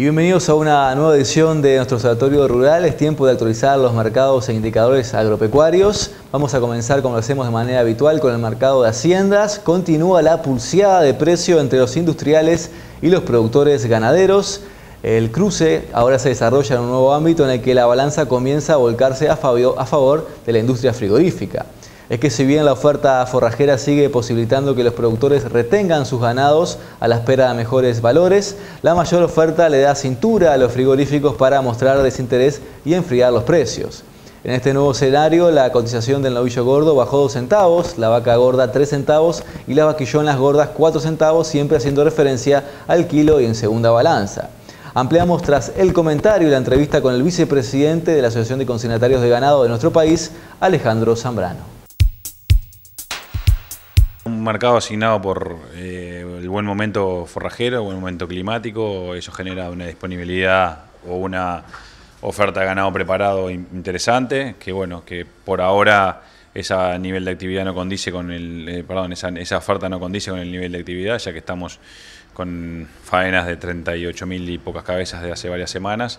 Y bienvenidos a una nueva edición de nuestro Observatorio Rural. Es tiempo de actualizar los mercados e indicadores agropecuarios. Vamos a comenzar, como lo hacemos de manera habitual, con el mercado de haciendas. Continúa la pulseada de precio entre los industriales y los productores ganaderos. El cruce ahora se desarrolla en un nuevo ámbito en el que la balanza comienza a volcarse a, favor de la industria frigorífica es que si bien la oferta forrajera sigue posibilitando que los productores retengan sus ganados a la espera de mejores valores, la mayor oferta le da cintura a los frigoríficos para mostrar desinterés y enfriar los precios. En este nuevo escenario, la cotización del novillo gordo bajó 2 centavos, la vaca gorda 3 centavos y las vaquillonas gordas 4 centavos, siempre haciendo referencia al kilo y en segunda balanza. Ampliamos tras el comentario y la entrevista con el vicepresidente de la Asociación de Consignatarios de Ganado de nuestro país, Alejandro Zambrano un mercado asignado por eh, el buen momento forrajero, buen momento climático, eso genera una disponibilidad o una oferta de ganado preparado interesante, que bueno, que por ahora esa nivel de actividad no condice con el, eh, perdón, esa, oferta no condice con el nivel de actividad, ya que estamos con faenas de 38.000 y pocas cabezas de hace varias semanas.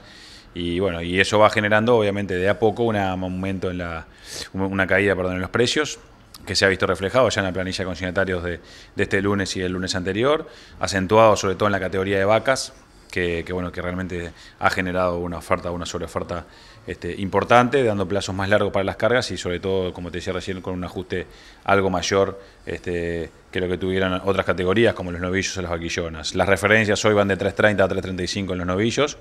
Y bueno, y eso va generando obviamente de a poco un aumento en la, una caída perdón, en los precios, que se ha visto reflejado ya en la planilla de consignatarios de, este lunes y el lunes anterior, acentuado sobre todo en la categoría de vacas, que, bueno que realmente ha generado una oferta, una sobreoferta este, importante, dando plazos más largos para las cargas y sobre todo, como te decía recién, con un ajuste algo mayor este, que lo que tuvieran otras categorías como los novillos o las vaquillonas. Las referencias hoy van de 3.30 a 3.35 en los novillos,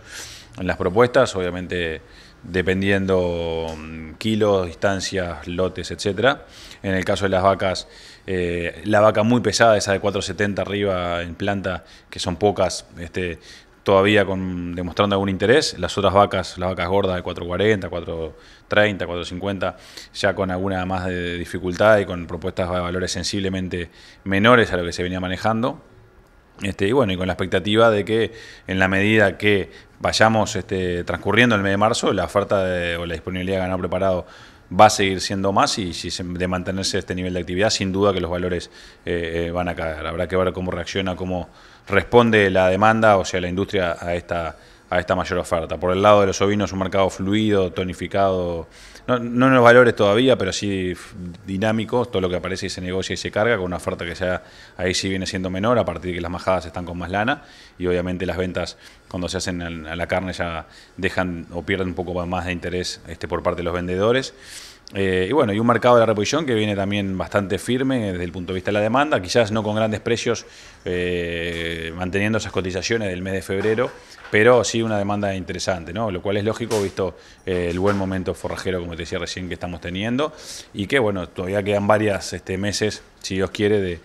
en las propuestas, obviamente dependiendo mm, kilos, distancias, lotes, etcétera. En el caso de las vacas, eh, la vaca muy pesada, esa de 470 arriba en planta, que son pocas, este, todavía con, demostrando algún interés. Las otras vacas, las vacas gordas de 440, 430, 450, ya con alguna más de dificultad y con propuestas de valores sensiblemente menores a lo que se venía manejando. Este, y bueno, y con la expectativa de que en la medida que vayamos este, transcurriendo el mes de marzo, la oferta o la disponibilidad de ganado preparado va a seguir siendo más y si se, de mantenerse este nivel de actividad, sin duda que los valores eh, eh, van a caer. Habrá que ver cómo reacciona, cómo responde la demanda, o sea, la industria a esta a esta mayor oferta. Por el lado de los ovinos, un mercado fluido, tonificado, no, en los valores todavía, pero sí dinámico, todo lo que aparece y se negocia y se carga, con una oferta que ya ahí sí viene siendo menor, a partir de que las majadas están con más lana, y obviamente las ventas cuando se hacen a la carne ya dejan o pierden un poco más de interés este, por parte de los vendedores. Eh, y bueno, y un mercado de la reposición que viene también bastante firme desde el punto de vista de la demanda, quizás no con grandes precios, eh, manteniendo esas cotizaciones del mes de febrero, pero sí una demanda interesante, ¿no? Lo cual es lógico, visto eh, el buen momento forrajero, como te decía recién, que estamos teniendo, y que bueno, todavía quedan varias este, meses si Dios quiere, de,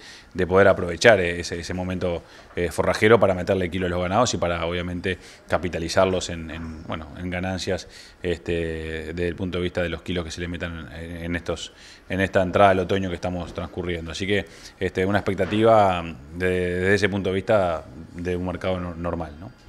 poder aprovechar ese, momento eh, forrajero para meterle kilo a los ganados y para obviamente capitalizarlos en, bueno, en ganancias este, desde el punto de vista de los kilos que se le metan en, estos, en esta entrada al otoño que estamos transcurriendo. Así que este, una expectativa desde ese punto de vista de un mercado normal. ¿no?